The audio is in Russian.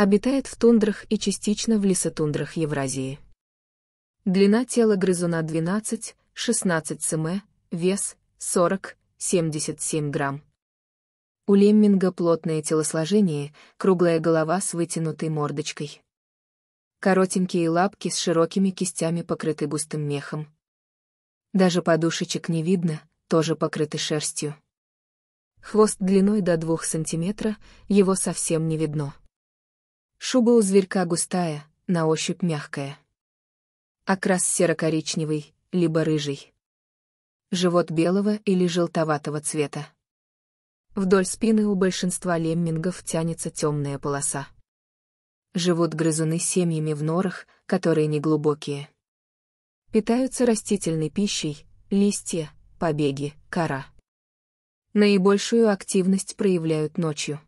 Обитает в тундрах и частично в лесотундрах Евразии. Длина тела грызуна 12, 16 см, вес 40, 77 грамм. У лемминга плотное телосложение, круглая голова с вытянутой мордочкой. Коротенькие лапки с широкими кистями покрыты густым мехом. Даже подушечек не видно, тоже покрыты шерстью. Хвост длиной до 2 см, его совсем не видно. Шуба у зверька густая, на ощупь мягкая. Окрас серо-коричневый, либо рыжий. Живот белого или желтоватого цвета. Вдоль спины у большинства леммингов тянется темная полоса. Живут грызуны семьями в норах, которые неглубокие. Питаются растительной пищей, листья, побеги, кора. Наибольшую активность проявляют ночью.